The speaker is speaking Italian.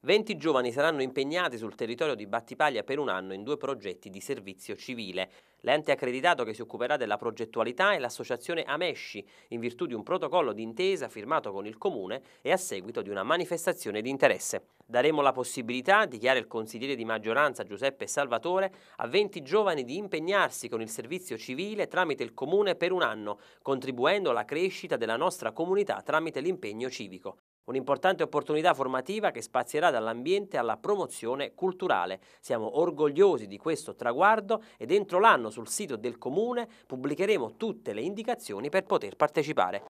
20 giovani saranno impegnati sul territorio di Battipaglia per un anno in due progetti di servizio civile. L'ente accreditato che si occuperà della progettualità è l'associazione Amesci, in virtù di un protocollo d'intesa firmato con il Comune e a seguito di una manifestazione di interesse. Daremo la possibilità, dichiara il consigliere di maggioranza Giuseppe Salvatore, a 20 giovani di impegnarsi con il servizio civile tramite il Comune per un anno, contribuendo alla crescita della nostra comunità tramite l'impegno civico. Un'importante opportunità formativa che spazierà dall'ambiente alla promozione culturale. Siamo orgogliosi di questo traguardo e entro l'anno sul sito del Comune pubblicheremo tutte le indicazioni per poter partecipare.